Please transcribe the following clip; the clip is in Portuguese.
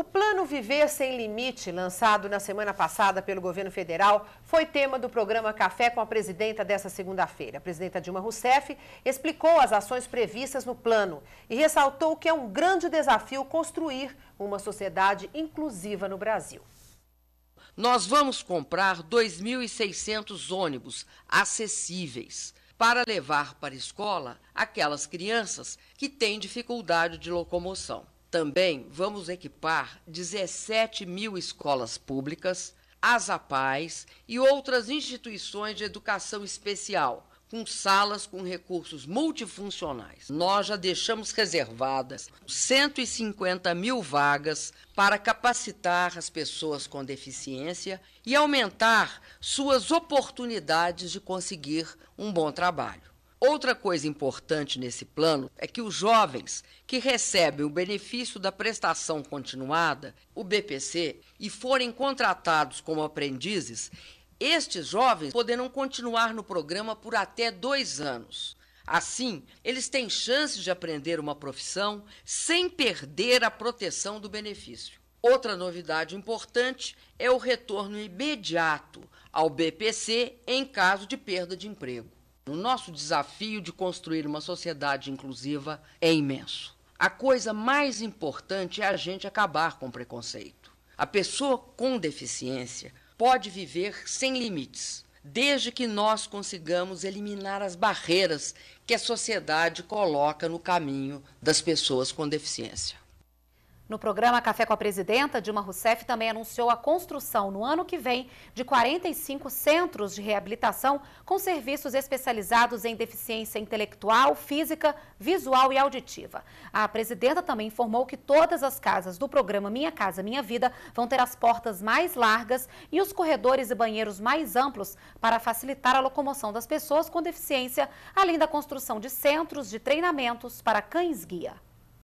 O Plano Viver Sem Limite, lançado na semana passada pelo governo federal, foi tema do programa Café com a presidenta dessa segunda-feira. A presidenta Dilma Rousseff explicou as ações previstas no plano e ressaltou que é um grande desafio construir uma sociedade inclusiva no Brasil. Nós vamos comprar 2.600 ônibus acessíveis para levar para a escola aquelas crianças que têm dificuldade de locomoção. Também vamos equipar 17 mil escolas públicas, as APAES e outras instituições de educação especial, com salas com recursos multifuncionais. Nós já deixamos reservadas 150 mil vagas para capacitar as pessoas com deficiência e aumentar suas oportunidades de conseguir um bom trabalho. Outra coisa importante nesse plano é que os jovens que recebem o benefício da prestação continuada, o BPC, e forem contratados como aprendizes, estes jovens poderão continuar no programa por até dois anos. Assim, eles têm chances de aprender uma profissão sem perder a proteção do benefício. Outra novidade importante é o retorno imediato ao BPC em caso de perda de emprego. O nosso desafio de construir uma sociedade inclusiva é imenso. A coisa mais importante é a gente acabar com o preconceito. A pessoa com deficiência pode viver sem limites, desde que nós consigamos eliminar as barreiras que a sociedade coloca no caminho das pessoas com deficiência. No programa Café com a Presidenta, Dilma Rousseff também anunciou a construção no ano que vem de 45 centros de reabilitação com serviços especializados em deficiência intelectual, física, visual e auditiva. A presidenta também informou que todas as casas do programa Minha Casa Minha Vida vão ter as portas mais largas e os corredores e banheiros mais amplos para facilitar a locomoção das pessoas com deficiência, além da construção de centros de treinamentos para cães-guia.